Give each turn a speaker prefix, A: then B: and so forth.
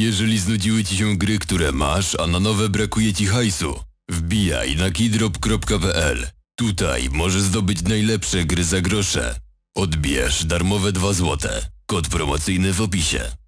A: Jeżeli znudziły Ci się gry, które masz, a na nowe brakuje Ci hajsu, wbijaj na kidrop.pl. Tutaj możesz zdobyć najlepsze gry za grosze. Odbierz darmowe 2 złote. Kod promocyjny w opisie.